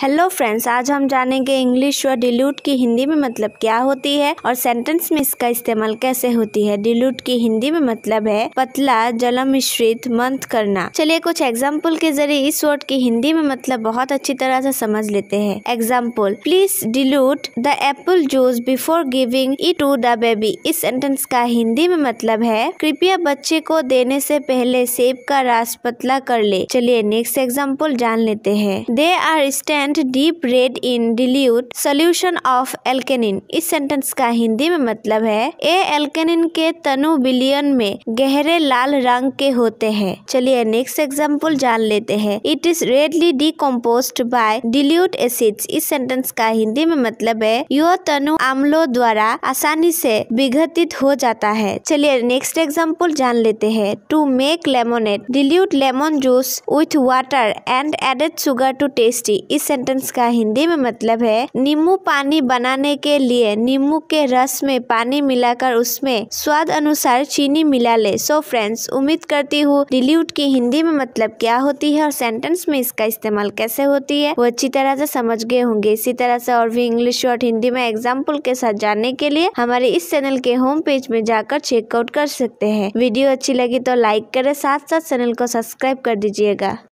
hello friends आज हम जानेंगे इंग्लिश व डिल्यूट की हिंदी में मतलब क्या होती है और सेंटेंस में इसका इस्तेमाल कैसे होती है डिल्यूट की हिंदी में मतलब है पतला जलम मिश्रित मंथ करना चलिए कुछ एग्जाम्पल के जरिए इस वर्ड की हिंदी में मतलब बहुत अच्छी तरह से समझ लेते हैं example please dilute the apple juice before giving it to the baby इस सेंटेंस का हिंदी में मतलब है कृपया बच्चे को देने से पहले सेब का रास पतला कर ले चलिए नेक्स्ट एग्जाम्पल जान लेते हैं they are stand and deep red in dilute solution of alkannin इस सेंटेंस का हिंदी में मतलब है ए एल्केनिन के तनु बिलियन में गहरे लाल रंग के होते हैं चलिए नेक्स्ट एग्जाम्पल जान लेते हैं it is readily composed by dilute acids इस सेंटेंस का हिंदी में मतलब है यो तनु आमलो द्वारा आसानी से विघटित हो जाता है चलिए नेक्स्ट एग्जाम्पल जान लेते हैं to make lemonade dilute lemon juice with water and added sugar to tasty इस सेंटेंस का हिंदी में मतलब है नींबू पानी बनाने के लिए नींबू के रस में पानी मिलाकर उसमें स्वाद अनुसार चीनी मिला ले सो so फ्रेंड्स उम्मीद करती हूँ डिल्यूट की हिंदी में मतलब क्या होती है और सेंटेंस में इसका इस्तेमाल कैसे होती है वो अच्छी तरह से समझ गए होंगे इसी तरह से और भी इंग्लिश और हिंदी में एग्जाम्पल के साथ जानने के लिए हमारे इस चैनल के होम पेज में जाकर चेकआउट कर सकते हैं वीडियो अच्छी लगी तो लाइक करे साथ साथ चैनल को सब्सक्राइब कर दीजिएगा